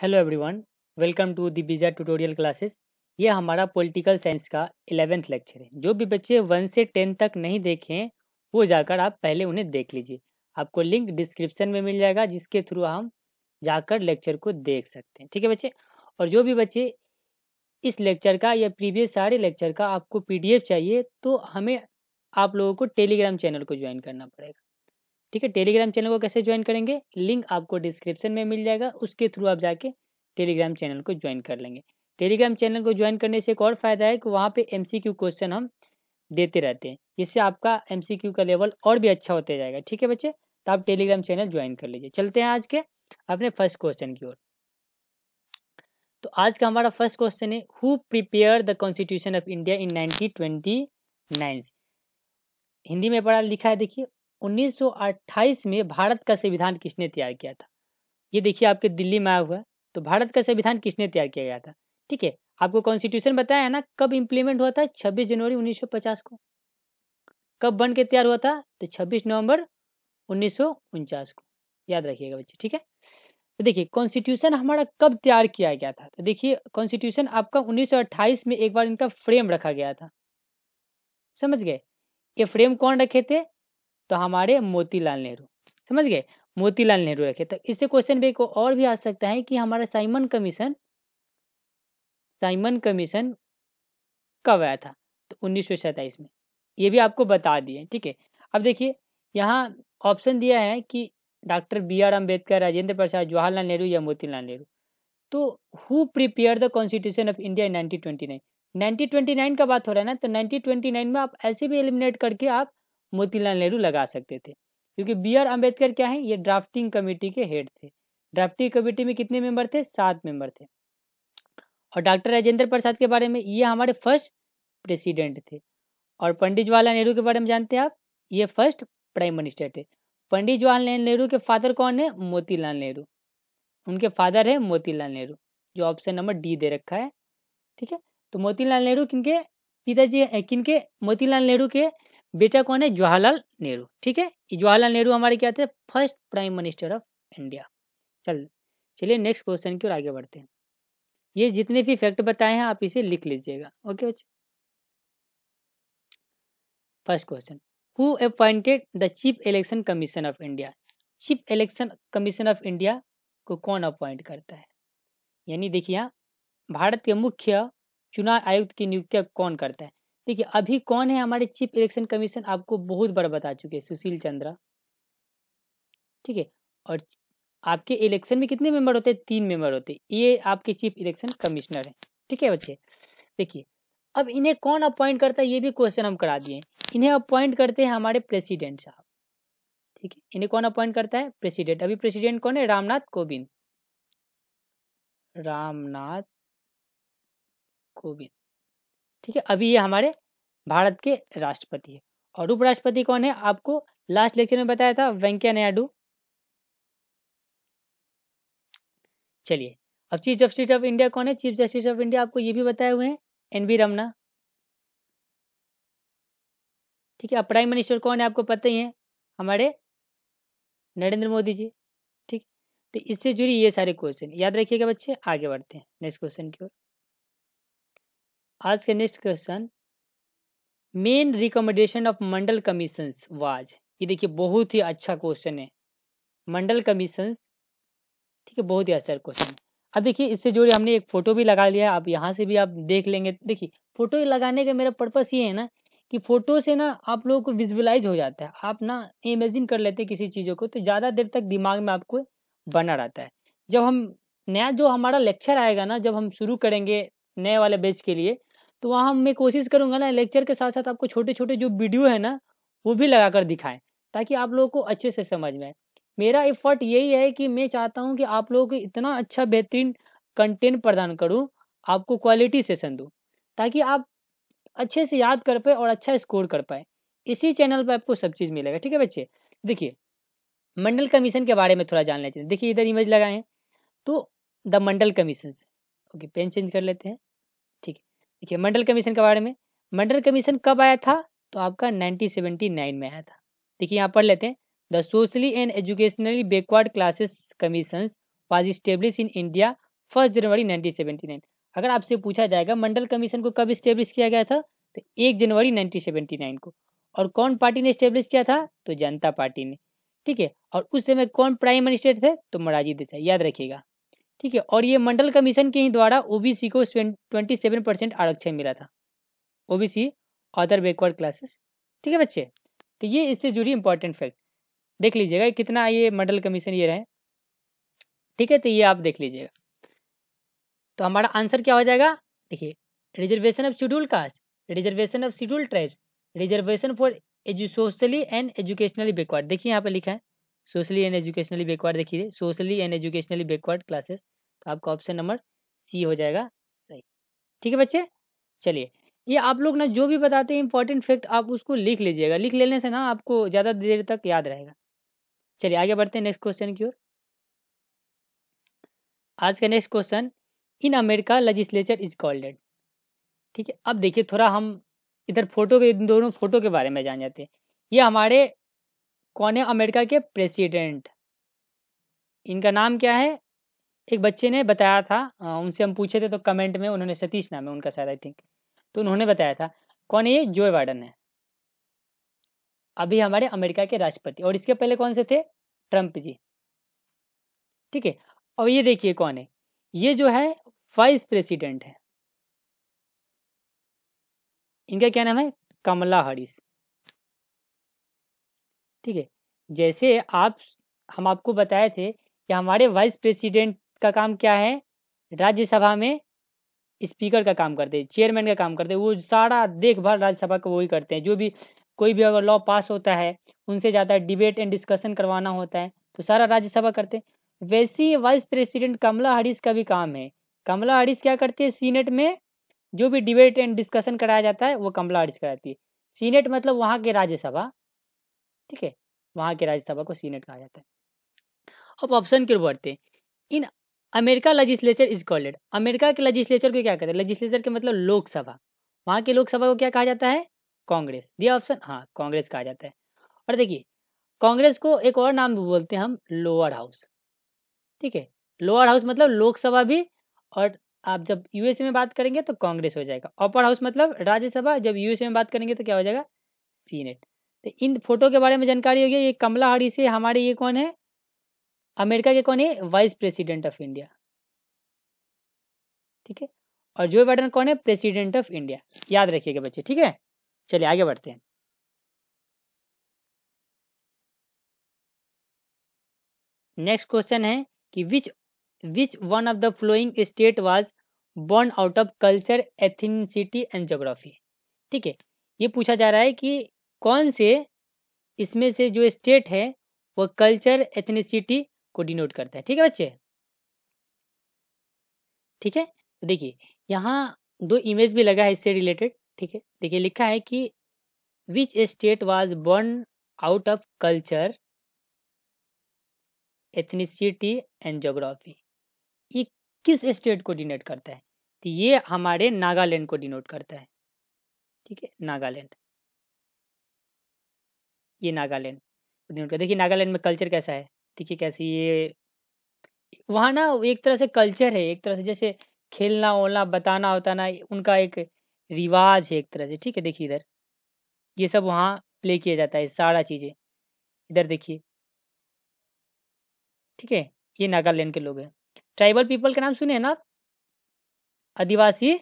hello everyone welcome to the Beeja tutorial classes ये हमारा political science का इलेवेंथ लेक्चर है जो भी बच्चे वन से टेन तक नहीं देखे हैं वो जाकर आप पहले उन्हें देख लीजिए आपको लिंक डिस्क्रिप्शन में मिल जाएगा जिसके थ्रू हम जाकर लेक्चर को देख सकते हैं ठीक है बच्चे और जो भी बच्चे इस लेक्चर का या प्रीवियस सारे लेक्चर का आपको पी चाहिए तो हमें आप लोगों को टेलीग्राम चैनल को ज्वाइन करना पड़ेगा ठीक है टेलीग्राम चैनल को कैसे ज्वाइन करेंगे लिंक आपको डिस्क्रिप्शन में मिल जाएगा उसके थ्रू आप जाके टेलीग्राम चैनल को ज्वाइन कर लेंगे टेलीग्राम चैनल को ज्वाइन करने से एक और फायदा है कि वहाँ पे एमसीक्यू क्वेश्चन हम देते रहते हैं जिससे आपका एमसीक्यू का लेवल और भी अच्छा होता जाएगा ठीक है बच्चे तो आप टेलीग्राम चैनल ज्वाइन कर लीजिए चलते हैं आज के अपने फर्स्ट क्वेश्चन की ओर तो आज का हमारा फर्स्ट क्वेश्चन है who prepare the constitution of India in nineteen Hindi में पढ़ा लिखा है देखिए 1928 में भारत का संविधान किसने तैयार किया था ये देखिए आपके दिल्ली में आया हुआ तो भारत का संविधान किसने तैयार किया गया था ठीक है आपको कॉन्स्टिट्यूशन बताया है ना कब इम्प्लीमेंट हुआ था 26 जनवरी 1950 को कब बन के तैयार हुआ था तो 26 नवंबर उन्नीस को याद रखिएगा बच्चे ठीक है तो देखिए कॉन्स्टिट्यूशन हमारा कब तैयार किया गया था तो देखिए कॉन्स्टिट्यूशन आपका 1928 में एक बार इनका फ्रेम रखा गया था समझ गए ये फ्रेम कौन रखे थे तो हमारे मोतीलाल नेहरू समझ गए मोतीलाल नेहरू रखे तो इससे क्वेश्चन भी एक और भी आ सकता है कि हमारा साइमन कमीशन साइमन कमीशन कब आया था तो उन्नीस में ये भी आपको बता दिए ठीक है अब देखिए यहाँ ऑप्शन दिया है कि doctor B R Ambedkar Rajendra Prasad Jawaharlal Nehru या मोतीलाल नेहरू तो who prepare the constitution of India nineteen twenty nine nineteen twenty nine का बात हो रहा है ना तो नाइनटीन ट्वेंटी नाइन में आप ऐसे भी एलिमिनेट करके आप मोतीलाल नेहरू लगा सकते थे क्योंकि बी आर अम्बेडकर क्या है ये ड्राफ्टिंग कमेटी के हेड थे ड्राफ्टिंग कमेटी में कितने मेंबर थे सात मेंबर थे और डॉक्टर राजेंद्र प्रसाद के बारे में ये हमारे फर्स्ट प्रेसिडेंट थे और पंडित जवाहरलाल नेहरू के बारे में जानते हैं आप ये फर्स्ट प्राइम मिनिस्टर थे पंडित जवाहरलाल नेहरू के फादर कौन है मोतीलाल नेहरू उनके फादर है मोतीलाल नेहरू जो ऑप्शन नंबर डी दे रखा है ठीक है तो मोतीलाल नेहरू किनके पिताजी किनके मोतीलाल नेहरू के बेटा कौन है जवाहरलाल नेहरू ठीक है जवाहरलाल नेहरू हमारे क्या थे first prime minister of India चल चलिए नेक्स्ट क्वेश्चन की ओर आगे बढ़ते हैं ये जितने भी फैक्ट बताए हैं आप इसे लिख लीजिएगा ओके बच्चे first question who appointed the chief election commission of India chief election commission of India को कौन अपॉइंट करता है यानी देखिए भारत के मुख्य चुनाव आयुक्त की नियुक्ति कौन करता है देखिए अभी कौन है हमारे चीफ इलेक्शन कमीशन आपको बहुत बार बता चुके हैं सुशील चंद्रा ठीक है और आपके इलेक्शन में कितने मेंबर होते हैं तीन मेंबर होते हैं ये आपके चीफ इलेक्शन कमिश्नर है ठीक है बच्चे देखिए अब इन्हें कौन अपॉइंट करता है ये भी क्वेश्चन हम करा दिए इन्हें अपॉइंट करते हैं हमारे प्रेसिडेंट साहब ठीक है इन्हें कौन अपॉइंट करता है प्रेसिडेंट अभी प्रेसिडेंट कौन है रामनाथ कोविंद रामनाथ कोविंद ठीक है अभी ये हमारे भारत के राष्ट्रपति है और उपराष्ट्रपति कौन है आपको लास्ट लेक्चर में बताया था वेंकैया नायडू चलिए अब चीफ जस्टिस ऑफ इंडिया कौन है चीफ जस्टिस ऑफ इंडिया आपको ये भी बताए हुए हैं एन रमना ठीक है अब प्राइम मिनिस्टर कौन है आपको पता ही है हमारे नरेंद्र मोदी जी ठीक तो इससे जुड़ी ये सारे क्वेश्चन याद रखिएगा बच्चे आगे बढ़ते हैं नेक्स्ट क्वेश्चन की ओर आज का next question main recommendation of Mandal commission was ये देखिए बहुत ही अच्छा क्वेश्चन है मंडल कमीशन ठीक है बहुत ही अच्छा क्वेश्चन है अब देखिए इससे जुड़े हमने एक फोटो भी लगा लिया आप यहाँ से भी आप देख लेंगे देखिए फोटो लगाने का मेरा पर्पस ये है ना कि फोटो से ना आप लोगों को विजुअलाइज हो जाता है आप ना इमेजिन कर लेते हैं किसी चीज़ों को तो ज़्यादा देर तक दिमाग में आपको बना रहता है जब हम नया जो हमारा लेक्चर आएगा ना जब हम शुरू करेंगे नए वाले बेच के लिए तो वहाँ मैं कोशिश करूँगा ना लेक्चर के साथ साथ आपको छोटे छोटे जो वीडियो है ना वो भी लगा कर दिखाएं ताकि आप लोगों को अच्छे से समझ में आए मेरा एफर्ट यही है कि मैं चाहता हूँ कि आप लोगों को इतना अच्छा बेहतरीन कंटेंट प्रदान करूँ आपको क्वालिटी सेशन दूँ ताकि आप अच्छे से याद कर पाए और अच्छा स्कोर कर पाए इसी चैनल पर आपको सब चीज़ मिलेगा ठीक है बच्चे देखिए मंडल कमीशन के बारे में थोड़ा जान लेते हैं देखिए इधर इमेज लगाए तो the Mandal commission okay pen change कर लेते हैं देखिए मंडल कमीशन के बारे में मंडल कमीशन कब आया था तो आपका 1979 में आया था देखिए यहाँ पढ़ लेते हैं the socially and educationally backward classes commission was establish in India first January 1979 अगर आपसे पूछा जाएगा मंडल कमीशन को कब स्टेब्लिश किया गया था तो एक जनवरी नाइन को और कौन पार्टी ने स्टेब्लिश किया था तो जनता पार्टी ने ठीक है और उस समय कौन प्राइम मिनिस्टर थे तो मोरारजी देसाई याद रखिएगा ठीक है और ये मंडल कमीशन के ही द्वारा ओबीसी को ट्वेंटी सेवन परसेंट आरक्षण मिला था ओबीसी अदर बैकवर्ड क्लासेस ठीक है बच्चे तो ये इससे जुड़ी इंपॉर्टेंट फैक्ट देख लीजिएगा कितना ये मंडल कमीशन ये रहे ठीक है तो ये आप देख लीजिएगा तो हमारा आंसर क्या हो जाएगा देखिए reservation of schedule caste reservation of schedule tribes reservation for एजुसोशली सोशली एंड एजुकेशनली बैकवर्ड देखिए यहाँ पे लिखा है सोशली एंड एजुकेशनली बैकवर्ड देखिए socially and educationally backward classes तो आपका ऑप्शन नंबर सी हो जाएगा सही ठीक है बच्चे चलिए ये आप लोग ना जो भी बताते हैं इंपॉर्टेंट फैक्ट आप उसको लिख लीजिएगा लिख लेने से ना आपको ज़्यादा देर तक याद रहेगा चलिए आगे बढ़ते हैं नेक्स्ट क्वेश्चन की ओर आज का next question in America legislature is called ठीक है अब देखिए थोड़ा हम इधर फोटो के दोनों फोटो के बारे में जान जाते हैं ये हमारे कौन है अमेरिका के प्रेसिडेंट इनका नाम क्या है एक बच्चे ने बताया था उनसे हम पूछे थे तो कमेंट में उन्होंने सतीश नाम है उनका शायद आई थिंक तो उन्होंने बताया था कौन है ये जो बाइडन है अभी हमारे अमेरिका के राष्ट्रपति और इसके पहले कौन से थे ट्रंप जी ठीक है और ये देखिए कौन है ये जो है वाइस प्रेसिडेंट है इनका क्या नाम है कमला हरिस ठीक है जैसे आप हम आपको बताए थे कि हमारे वाइस प्रेसिडेंट का काम क्या है राज्यसभा में स्पीकर का काम करते हैं चेयरमैन का काम करते हैं वो सारा देखभाल राज्यसभा का वही करते हैं जो भी कोई भी अगर लॉ पास होता है उनसे ज़्यादा है डिबेट एंड डिस्कशन करवाना होता है तो सारा राज्यसभा करते हैं वैसे ही वाइस प्रेसिडेंट कमला हरीश का भी काम है कमला हरीश क्या करती है सीनेट में जो भी डिबेट एंड डिस्कशन कराया जाता है वो कमला हरीश कराती है सीनेट मतलब वहाँ के राज्यसभा ठीक है वहाँ के राज्यसभा को सीनेट कहा जाता है अब ऑप्शन की ओर बढ़ते in America legislature is called America के लेजिस्लेचर को क्या कहते हैं लेजिस्लेचर के मतलब लोकसभा वहाँ के लोकसभा को क्या कहा जाता है कांग्रेस दिया ऑप्शन हाँ कांग्रेस कहा जाता है और देखिए कांग्रेस को एक और नाम बोलते हैं हम लोअर हाउस ठीक है लोअर हाउस मतलब लोकसभा भी और आप जब यूएसए में बात करेंगे तो कांग्रेस हो जाएगा अपर हाउस मतलब राज्यसभा जब यूएसए में बात करेंगे तो क्या हो जाएगा सीनेट तो इन फोटो के बारे में जानकारी होगी ये कमला हाड़ी से हमारे ये कौन है अमेरिका के कौन है वाइस प्रेसिडेंट ऑफ इंडिया ठीक है और जो बाइडन कौन है प्रेसिडेंट ऑफ इंडिया याद रखिएगा बच्चे ठीक है चलिए आगे बढ़ते हैं नेक्स्ट क्वेश्चन है कि which which one of the following state was born out of culture ethnicity and geography ठीक है ये पूछा जा रहा है कि कौन से इसमें से जो स्टेट है वो कल्चर एथनिसिटी को डिनोट करता है ठीक है बच्चे ठीक है देखिए यहाँ दो इमेज भी लगा है इससे रिलेटेड ठीक है देखिए लिखा है कि which state was born out of culture ethnicity and geography ये किस स्टेट को डिनोट करता है तो ये हमारे नागालैंड को डिनोट करता है ठीक है नागालैंड ये नागालैंड नोट कर देखिए नागालैंड में कल्चर कैसा है देखिए कैसे ये वहाँ ना एक तरह से कल्चर है एक तरह से जैसे खेलना ओलना बताना उताना उनका एक रिवाज है एक तरह से ठीक है देखिए इधर ये सब वहाँ प्ले किया जाता है सारा चीज़ें इधर देखिए ठीक है ये नागालैंड के लोग हैं ट्राइबल पीपल का नाम सुने ना आदिवासी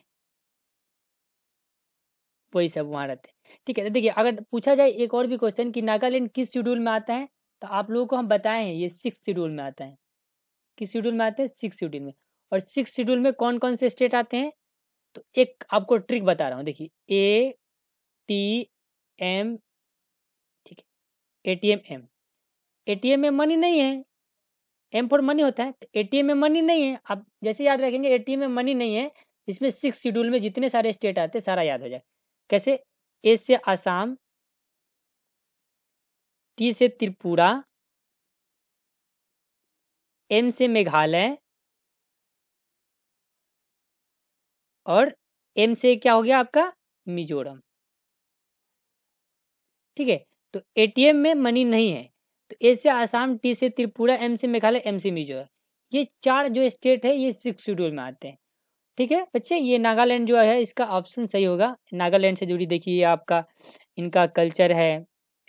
वही सब वहाँ रहते ठीक है तो देखिए अगर पूछा जाए एक और भी क्वेश्चन कि नागालैंड किस शेड्यूल में आता है तो आप लोगों को हम बताए हैं ये सिक्स शेड्यूल में आता है किस शेड्यूल में आते हैं सिक्स शेड्यूल में और सिक्स शेड्यूल में कौन कौन से स्टेट आते हैं तो एक आपको ट्रिक बता रहा हूँ देखिए ए टी एम ठीक है A T M M A T M में मनी नहीं है एम फॉर मनी होता है तो ए टी एम में मनी नहीं है आप जैसे याद रखेंगे ए टी एम में मनी नहीं है इसमें सिक्स शेड्यूल में जितने सारे स्टेट आते हैं सारा याद हो जाए कैसे ए से आसाम टी से त्रिपुरा एम से मेघालय और एम से क्या हो गया आपका मिजोरम ठीक है तो एटीएम में मनी नहीं है तो ए से आसाम टी से त्रिपुरा एम से मेघालय एम से मिजोरम ये चार जो स्टेट है ये सिक्स शेड्यूल में आते हैं ठीक है बच्चे ये नागालैंड जो है इसका ऑप्शन सही होगा नागालैंड से जुड़ी देखिए आपका इनका कल्चर है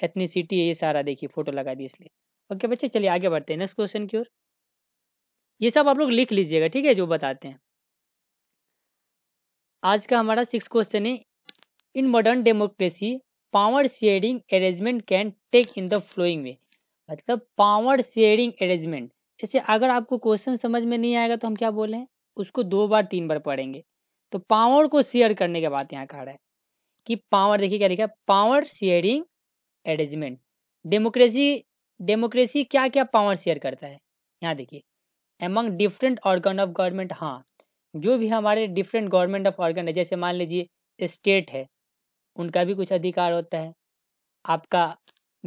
एथनीसिटी है ये सारा देखिए फोटो लगा दी इसलिए ओके बच्चे चलिए आगे बढ़ते हैं नेक्स्ट क्वेश्चन की ओर ये सब आप लोग लिख लीजिएगा ठीक है जो बताते हैं आज का हमारा सिक्स क्वेश्चन है in modern democracy power sharing arrangement can take in the following way मतलब पावर शेयरिंग अरेंजमेंट जैसे अगर आपको क्वेश्चन समझ में नहीं आएगा तो हम क्या बोल रहे हैं उसको दो बार तीन बार पढ़ेंगे तो पावर को शेयर करने के बाद यहाँ कहा रहा है कि पावर देखिए क्या लिखा है power sharing arrangement democracy democracy क्या क्या पावर शेयर करता है यहाँ देखिए among different organ of government हाँ जो भी हमारे डिफरेंट गवर्नमेंट ऑफ ऑर्गन है जैसे मान लीजिए स्टेट है उनका भी कुछ अधिकार होता है आपका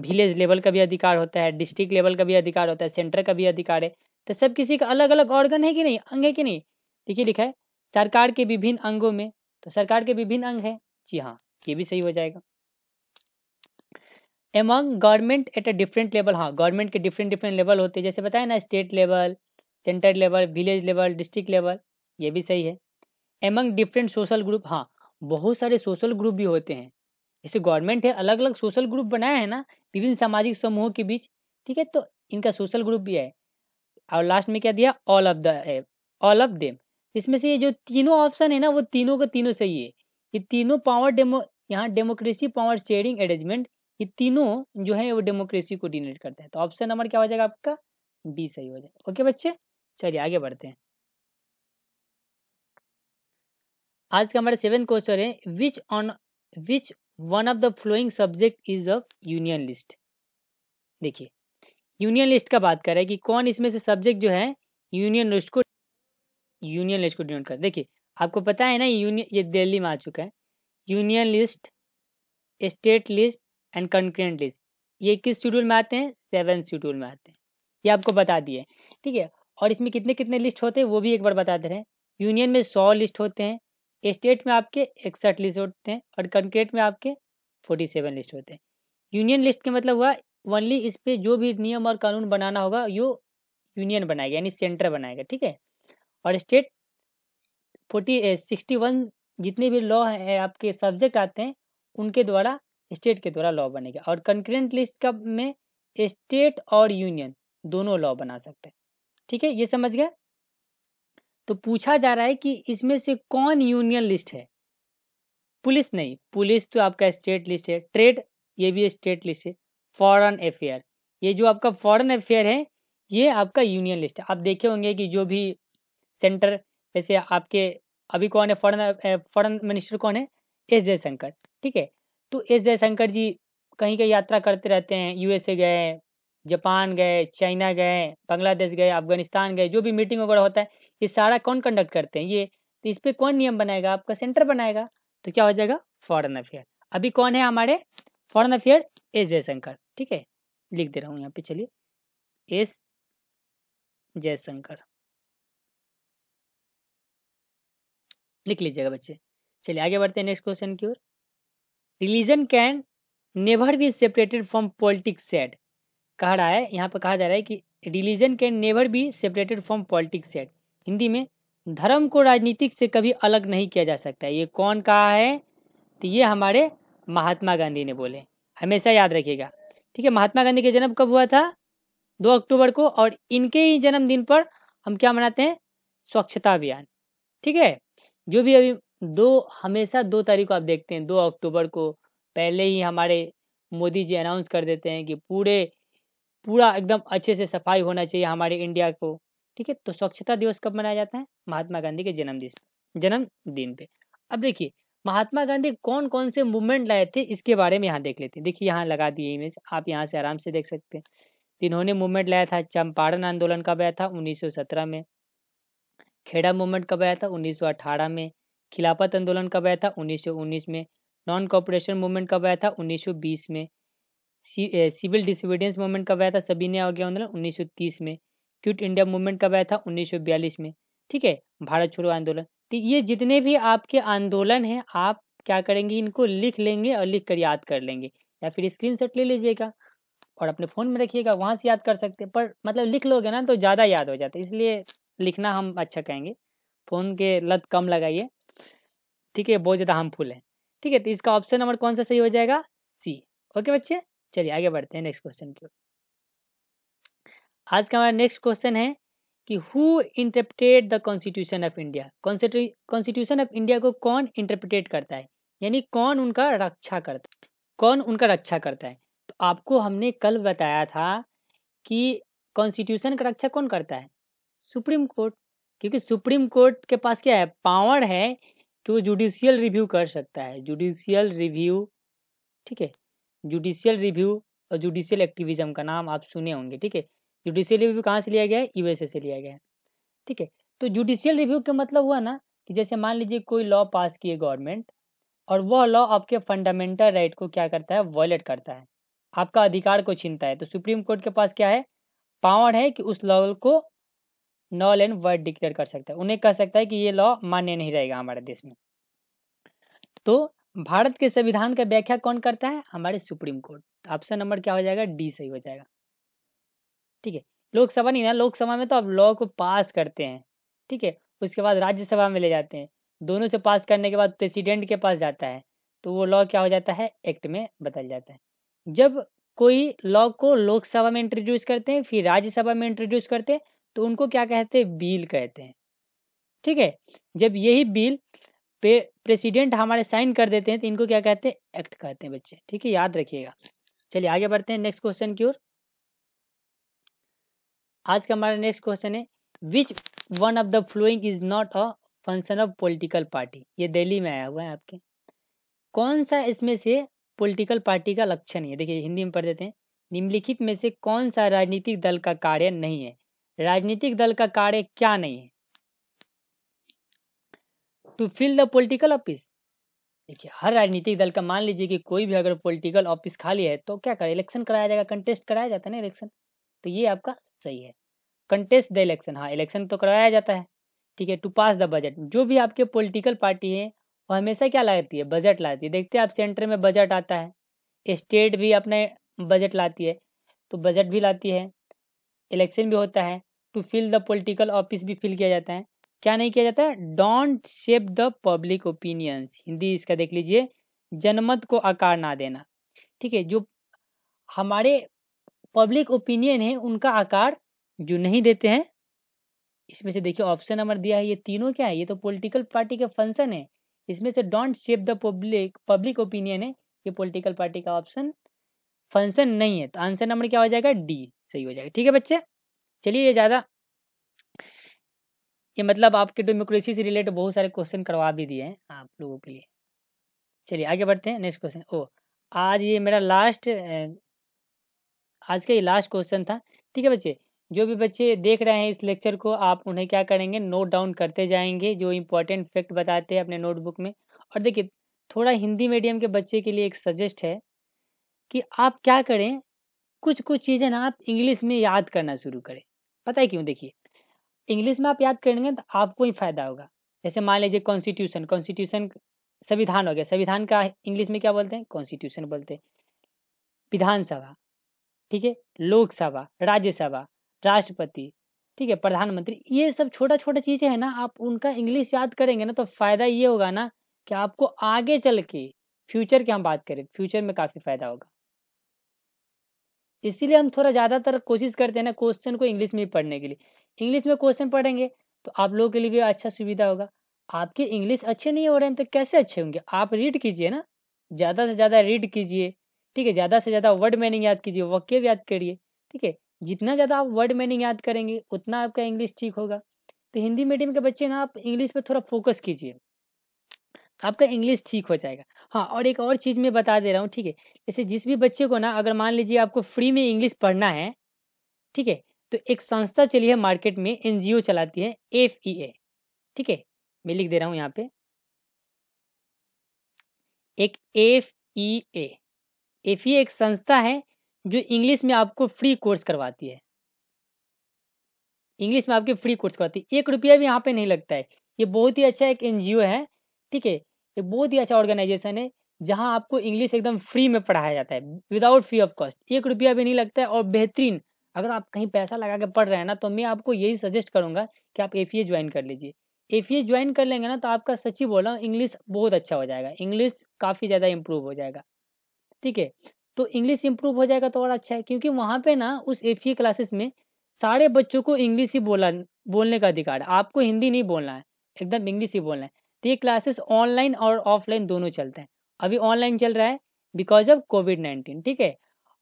विलेज लेवल का भी अधिकार होता है डिस्ट्रिक्ट लेवल का भी अधिकार होता है सेंटर का भी अधिकार है तो सब किसी का अलग अलग ऑर्गन है कि नहीं अंग है कि नहीं देखिए लिखा है सरकार के विभिन्न अंगों में तो सरकार के विभिन्न अंग है जी हाँ ये भी सही हो जाएगा among government at a different level हाँ गवर्नमेंट के डिफरेंट डिफरेंट लेवल होते हैं जैसे बताया ना state level centre level village level district level ये भी सही है एमंग डिफरेंट सोशल ग्रुप हाँ बहुत सारे सोशल ग्रुप भी होते हैं जैसे गवर्नमेंट है अलग अलग सोशल ग्रुप बनाया है ना विभिन्न सामाजिक समूहों के बीच ठीक है तो इनका सोशल ग्रुप भी है और लास्ट में क्या दिया all of the all of them इसमें से ये जो तीनों ऑप्शन है ना वो तीनों के तीनों सही है ये तीनों पावर डेमो यहाँ डेमोक्रेसी पावर शेयरिंग अरेंजमेंट ये तीनों जो है वो डेमोक्रेसी को डिनेट करता है तो ऑप्शन नंबर क्या हो जाएगा आपका डी सही हो जाएगा ओके बच्चे चलिए आगे बढ़ते हैं आज का हमारा सेवन क्वेश्चन है which on which one of the following subject is a union list देखिए यूनियन लिस्ट का बात कर रहा कि कौन इसमें से सब्जेक्ट जो है यूनियन लिस्ट को यूनियन लिस्ट को डिनोट कर देखिए आपको पता है ना यूनियन ये दिल्ली में आ चुका है union list state list and concurrent list ये किस शेड्यूल में आते हैं सेवन शेड्यूल में आते हैं ये आपको बता दिए ठीक है और इसमें कितने कितने लिस्ट होते हैं वो भी एक बार बता दे रहे हैं यूनियन में सौ लिस्ट होते हैं स्टेट में आपके इकसठ लिस्ट होते हैं और कंक्रेट में आपके फोर्टी सेवन लिस्ट होते हैं यूनियन लिस्ट के मतलब हुआ ओनली इस पर जो भी नियम और कानून बनाना होगा यो यूनियन बनाएगा यानी सेंटर बनाएगा ठीक है और स्टेट फोर्टी सिक्सटी वन जितने भी लॉ है आपके सब्जेक्ट आते हैं उनके द्वारा स्टेट के द्वारा लॉ बनेगा और कंक्रेंट लिस्ट कब में स्टेट और यूनियन दोनों लॉ बना सकते हैं ठीक है ये समझ गए तो पूछा जा रहा है कि इसमें से कौन यूनियन लिस्ट है पुलिस नहीं पुलिस तो आपका स्टेट लिस्ट है ट्रेड ये भी स्टेट लिस्ट है फॉरन अफेयर ये जो आपका फॉरन अफेयर है ये आपका यूनियन लिस्ट है आप देखे होंगे कि जो भी सेंटर जैसे आपके अभी कौन है फॉरन फॉरन मिनिस्टर कौन है एस जयशंकर ठीक है तो एस जयशंकर जी कहीं कहीं यात्रा करते रहते हैं यूएसए गए जापान गए चाइना गए बांग्लादेश गए अफगानिस्तान गए जो भी मीटिंग वगैरह होता है ये सारा कौन कंडक्ट करते हैं ये तो इस पर कौन नियम बनाएगा आपका सेंटर बनाएगा तो क्या हो जाएगा फॉरेन अफेयर अभी कौन है हमारे फॉरन अफेयर एस जयशंकर ठीक है लिख दे रहा हूँ यहाँ पे चलिए एस जयशंकर लिख लीजिएगा बच्चे चलिए आगे बढ़ते हैं नेक्स्ट क्वेश्चन की ओर religion can never be separated from politics set कह रहा है यहाँ पर कहा जा रहा है कि religion can never be separated from politics set Hindi में धर्म को राजनीतिक से कभी अलग नहीं किया जा सकता ये कौन कहा है तो ये हमारे महात्मा गांधी ने बोले हमेशा याद रखिएगा ठीक है महात्मा गांधी का जन्म कब हुआ था दो अक्टूबर को और इनके ही जन्मदिन पर हम क्या मनाते हैं स्वच्छता अभियान ठीक है जो भी अभी दो हमेशा दो तारीख को आप देखते हैं दो अक्टूबर को पहले ही हमारे मोदी जी अनाउंस कर देते हैं कि पूरे पूरा एकदम अच्छे से सफाई होना चाहिए हमारे इंडिया को ठीक है तो स्वच्छता दिवस कब मनाया जाता है महात्मा गांधी के जन्मदिन जन्मदिन पे अब देखिए महात्मा गांधी कौन कौन से मूवमेंट लाए थे इसके बारे में यहाँ देख लेते हैं देखिए यहाँ लगा दिए इमेज आप यहाँ से आराम से देख सकते हैं इन्होंने मूवमेंट लाया था चंपारण आंदोलन कब आया था उन्नीस में खेड़ा मूवमेंट कब आया था उन्नीस में खिलाफत आंदोलन कब आया था 1919 में नॉन कॉपरेशन मूवमेंट कब आया था 1920 में सिविल डिसोबीडियंस मूवमेंट कब आया था सभी ने आगे आंदोलन 1930 में क्यूट इंडिया मूवमेंट कब आया था 1942 में ठीक है भारत छोड़ो आंदोलन तो ये जितने भी आपके आंदोलन हैं आप क्या करेंगे इनको लिख लेंगे और लिख कर याद कर लेंगे या फिर शॉट ले लीजिएगा और अपने फ़ोन में रखिएगा वहाँ से याद कर सकते हैं पर मतलब लिख लोगे ना तो ज़्यादा याद हो जाता है इसलिए लिखना हम अच्छा कहेंगे फ़ोन के लत कम लगाइए ठीक है बहुत ज़्यादा हार्मफुल है ठीक है तो इसका ऑप्शन नंबर कौन सा सही हो जाएगा सी ओके बच्चे चलिए आगे बढ़ते हैं नेक्स्ट क्वेश्चन की आज का हमारा नेक्स्ट क्वेश्चन है कि who interpret the constitution of India constitution of India को कौन इंटरप्रिटेट करता है यानी कौन उनका रक्षा करता है कौन उनका रक्षा करता है तो आपको हमने कल बताया था कि कॉन्स्टिट्यूशन का रक्षा कौन करता है सुप्रीम कोर्ट क्योंकि सुप्रीम कोर्ट के पास क्या है पावर है कि वो जुडिशियल रिव्यू कर सकता है जुडिशियल रिव्यू ठीक है जुडिशियल रिव्यू और जुडिशियल एक्टिविज्म का नाम आप सुने होंगे ठीक है जुडिशियल रिव्यू कहाँ से लिया गया है यूएसए से लिया गया है ठीक है तो जुडिशियल रिव्यू का मतलब हुआ ना कि जैसे मान लीजिए कोई लॉ पास किए गवर्नमेंट और वह लॉ आपके फंडामेंटल राइट को क्या करता है वॉयलेट करता है आपका अधिकार को छीनता है तो सुप्रीम कोर्ट के पास क्या है पावर है कि उस लॉ को नॉल एंड वर्ड डिक्लेयर कर सकता है उन्हें कह सकता है कि ये लॉ मान्य नहीं रहेगा हमारे देश में तो भारत के संविधान का व्याख्या कौन करता है हमारे सुप्रीम कोर्ट ऑप्शन नंबर क्या हो जाएगा डी सही हो जाएगा ठीक है लोकसभा नहीं ना लोकसभा में तो आप लॉ को पास करते हैं ठीक है उसके बाद राज्यसभा में ले जाते हैं दोनों से पास करने के बाद प्रेसिडेंट के पास जाता है तो वो लॉ क्या हो जाता है एक्ट में बदल जाता है जब कोई लॉ को लोकसभा में इंट्रोड्यूस करते हैं फिर राज्यसभा में इंट्रोड्यूस करते हैं तो उनको क्या कहते हैं बिल कहते हैं ठीक है जब यही बिल प्रेसिडेंट हमारे साइन कर देते हैं तो इनको क्या कहते हैं एक्ट कहते हैं बच्चे ठीक है याद रखिएगा चलिए आगे बढ़ते हैं नेक्स्ट क्वेश्चन की ओर आज का हमारा नेक्स्ट क्वेश्चन है which one of the following is not a function of political party ये दिल्ली में आया हुआ है आपके कौन सा इसमें से पॉलिटिकल पार्टी का लक्षण है देखिए हिंदी में पढ़ देते हैं निम्नलिखित में से कौन सा राजनीतिक दल का कार्य नहीं है राजनीतिक दल का कार्य क्या नहीं है to fill the political office देखिए हर राजनीतिक दल का मान लीजिए कि कोई भी अगर पॉलिटिकल ऑफिस खाली है तो क्या करे इलेक्शन कराया जाएगा कंटेस्ट कराया जाता है ना इलेक्शन तो ये आपका सही है कंटेस्ट द इलेक्शन हाँ इलेक्शन तो कराया जाता है ठीक है टू पास द बजट जो भी आपके पॉलिटिकल पार्टी है वो हमेशा क्या लाती है बजट लाती है देखते हैं आप सेंटर में बजट आता है स्टेट भी अपने बजट लाती है तो बजट भी लाती है इलेक्शन भी होता है to fill the political office भी फिल किया जाता है क्या नहीं किया जाता है don't shape the public opinions Hindi इसका देख लीजिए जनमत को आकार ना देना ठीक है जो हमारे पब्लिक ओपिनियन है उनका आकार जो नहीं देते हैं इसमें से देखिए ऑप्शन नंबर दिया है ये तीनों क्या है ये तो पॉलिटिकल पार्टी के फंक्शन है इसमें से don't shape the public public opinion है ये पॉलिटिकल पार्टी का ऑप्शन फंक्शन नहीं है तो आंसर नंबर क्या हो जाएगा डी सही हो जाएगा ठीक है बच्चे चलिए ये ज़्यादा ये मतलब आपके डेमोक्रेसी से रिलेटेड बहुत सारे क्वेश्चन करवा भी दिए हैं आप लोगों के लिए चलिए आगे बढ़ते हैं नेक्स्ट क्वेश्चन ओ आज ये मेरा लास्ट आज का ये लास्ट क्वेश्चन था ठीक है बच्चे जो भी बच्चे देख रहे हैं इस लेक्चर को आप उन्हें क्या करेंगे नोट डाउन करते जाएंगे जो इम्पोर्टेंट फैक्ट बताते हैं अपने नोटबुक में और देखिए थोड़ा हिंदी मीडियम के बच्चे के लिए एक सजेस्ट है कि आप क्या करें कुछ कुछ चीज़ें ना आप इंग्लिश में याद करना शुरू करें पता है क्यों देखिए इंग्लिश में आप याद करेंगे तो आपको ही फायदा होगा जैसे मान लीजिए कॉन्स्टिट्यूशन कॉन्स्टिट्यूशन संविधान हो गया संविधान का इंग्लिश में क्या बोलते हैं कॉन्स्टिट्यूशन बोलते हैं विधानसभा ठीक है लोकसभा राज्यसभा राष्ट्रपति ठीक है प्रधानमंत्री ये सब छोटा छोटा चीजें हैं ना आप उनका इंग्लिश याद करेंगे ना तो फायदा ये होगा ना कि आपको आगे चल के फ्यूचर की हम बात करें फ्यूचर में काफी फायदा होगा इसीलिए हम थोड़ा ज़्यादातर कोशिश करते हैं ना क्वेश्चन को इंग्लिश में पढ़ने के लिए इंग्लिश में क्वेश्चन पढ़ेंगे तो आप लोगों के लिए भी अच्छा सुविधा होगा आपके इंग्लिश अच्छे नहीं हो रहे हैं तो कैसे अच्छे होंगे आप रीड कीजिए ना ज़्यादा से ज़्यादा रीड कीजिए ठीक है ज़्यादा से ज़्यादा वर्ड मीनिंग याद कीजिए वाक्य याद करिए ठीक है जितना ज़्यादा आप वर्ड मीनिंग याद करेंगे उतना आपका इंग्लिश ठीक होगा तो हिंदी मीडियम के बच्चे ना आप इंग्लिश पर थोड़ा फोकस कीजिए आपका इंग्लिश ठीक हो जाएगा हाँ और एक और चीज़ मैं बता दे रहा हूँ ठीक है जैसे जिस भी बच्चे को ना अगर मान लीजिए आपको फ्री में इंग्लिश पढ़ना है ठीक है तो एक संस्था चली है मार्केट में एनजीओ चलाती है एफ ई ए ठीक है मैं लिख दे रहा हूँ यहाँ पे एक F E A F E एक संस्था है जो इंग्लिश में आपको फ्री कोर्स करवाती है इंग्लिश में आपके फ्री कोर्स करवाती है एक रुपया भी यहाँ पे नहीं लगता है ये बहुत ही अच्छा एक एनजीओ है ठीक है एक बहुत ही अच्छा ऑर्गेनाइजेशन है जहां आपको इंग्लिश एकदम फ्री में पढ़ाया जाता है विदाउट फी ऑफ कॉस्ट एक रुपया भी नहीं लगता है और बेहतरीन अगर आप कहीं पैसा लगा के पढ़ रहे हैं ना तो मैं आपको यही सजेस्ट करूंगा कि आप एफ ज्वाइन कर लीजिए एफ ज्वाइन कर लेंगे ना तो आपका सच्ची बोला इंग्लिश बहुत अच्छा हो जाएगा इंग्लिश काफ़ी ज़्यादा इम्प्रूव हो जाएगा ठीक है तो इंग्लिश इम्प्रूव हो जाएगा तो और अच्छा है क्योंकि वहाँ पे ना उस एफ क्लासेस में सारे बच्चों को इंग्लिश ही बोला बोलने का अधिकार है आपको हिंदी नहीं बोलना है एकदम इंग्लिश ही बोलना है तो ये क्लासेस ऑनलाइन और ऑफलाइन दोनों चलते हैं अभी ऑनलाइन चल रहा है बिकॉज ऑफ कोविड नाइन्टीन ठीक है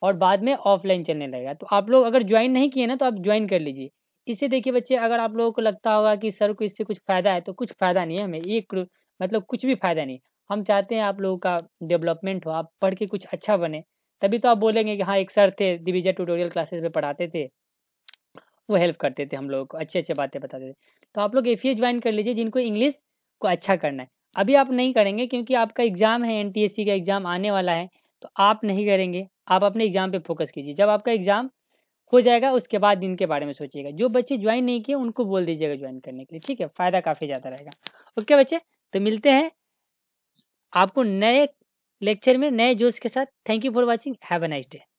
और बाद में ऑफलाइन चलने लगेगा तो आप लोग अगर ज्वाइन नहीं किए ना तो आप ज्वाइन कर लीजिए इससे देखिए बच्चे अगर आप लोगों को लगता होगा कि सर को इससे कुछ फायदा है तो कुछ फायदा नहीं है हमें एक मतलब कुछ भी फायदा नहीं हम चाहते हैं आप लोगों का डेवलपमेंट हो आप पढ़ के कुछ अच्छा बने तभी तो आप बोलेंगे कि हाँ एक सर थे दिविजा ट्यूटोरियल क्लासेस में पढ़ाते थे वो हेल्प करते थे हम लोगों को अच्छे अच्छे बातें बताते थे तो आप लोग एफ ज्वाइन कर लीजिए जिनको इंग्लिश को अच्छा करना है अभी आप नहीं करेंगे क्योंकि आपका एग्ज़ाम है एन का एग्ज़ाम आने वाला है तो आप नहीं करेंगे आप अपने एग्ज़ाम पे फोकस कीजिए जब आपका एग्ज़ाम हो जाएगा उसके बाद इनके बारे में सोचिएगा जो बच्चे ज्वाइन नहीं किए उनको बोल दीजिएगा ज्वाइन करने के लिए ठीक है फ़ायदा काफ़ी ज़्यादा रहेगा ओके बच्चे तो मिलते हैं आपको नए लेक्चर में नए जोश के साथ thank you for watching have a nice day